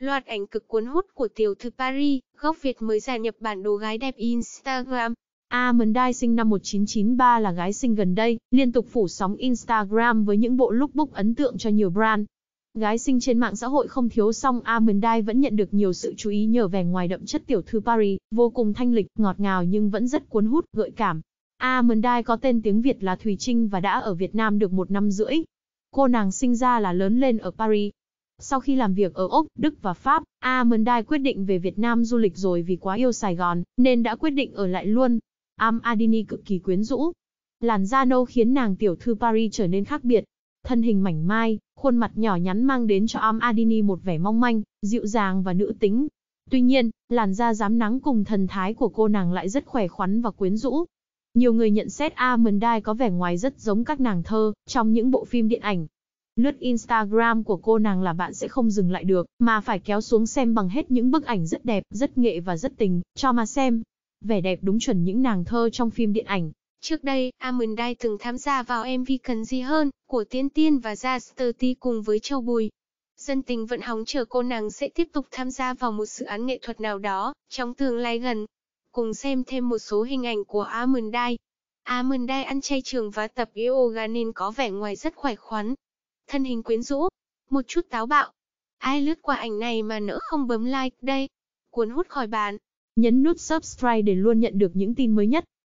Loạt ảnh cực cuốn hút của tiểu thư Paris, gốc Việt mới gia nhập bản đồ gái đẹp Instagram. Amandai sinh năm 1993 là gái sinh gần đây, liên tục phủ sóng Instagram với những bộ lookbook ấn tượng cho nhiều brand. Gái sinh trên mạng xã hội không thiếu song Amandai vẫn nhận được nhiều sự chú ý nhờ vẻ ngoài đậm chất tiểu thư Paris, vô cùng thanh lịch, ngọt ngào nhưng vẫn rất cuốn hút, gợi cảm. Amandai có tên tiếng Việt là Thùy Trinh và đã ở Việt Nam được một năm rưỡi. Cô nàng sinh ra là lớn lên ở Paris, sau khi làm việc ở Úc, Đức và Pháp, Amandai quyết định về Việt Nam du lịch rồi vì quá yêu Sài Gòn, nên đã quyết định ở lại luôn. Am Adini cực kỳ quyến rũ. Làn da nâu khiến nàng tiểu thư Paris trở nên khác biệt. Thân hình mảnh mai, khuôn mặt nhỏ nhắn mang đến cho Am Adini một vẻ mong manh, dịu dàng và nữ tính. Tuy nhiên, làn da dám nắng cùng thần thái của cô nàng lại rất khỏe khoắn và quyến rũ. Nhiều người nhận xét Amandai có vẻ ngoài rất giống các nàng thơ trong những bộ phim điện ảnh. Lướt Instagram của cô nàng là bạn sẽ không dừng lại được, mà phải kéo xuống xem bằng hết những bức ảnh rất đẹp, rất nghệ và rất tình, cho mà xem. Vẻ đẹp đúng chuẩn những nàng thơ trong phim điện ảnh. Trước đây, Amandai từng tham gia vào MV Cần Gì Hơn của Tiên Tiên và Jaster T cùng với Châu Bùi. Dân tình vẫn hóng chờ cô nàng sẽ tiếp tục tham gia vào một dự án nghệ thuật nào đó trong tương lai gần. Cùng xem thêm một số hình ảnh của Amandai. Amandai ăn chay trường và tập yoga nên có vẻ ngoài rất khỏe khoắn, thân hình quyến rũ, một chút táo bạo. Ai lướt qua ảnh này mà nỡ không bấm like đây, cuốn hút khỏi bàn. Nhấn nút subscribe để luôn nhận được những tin mới nhất.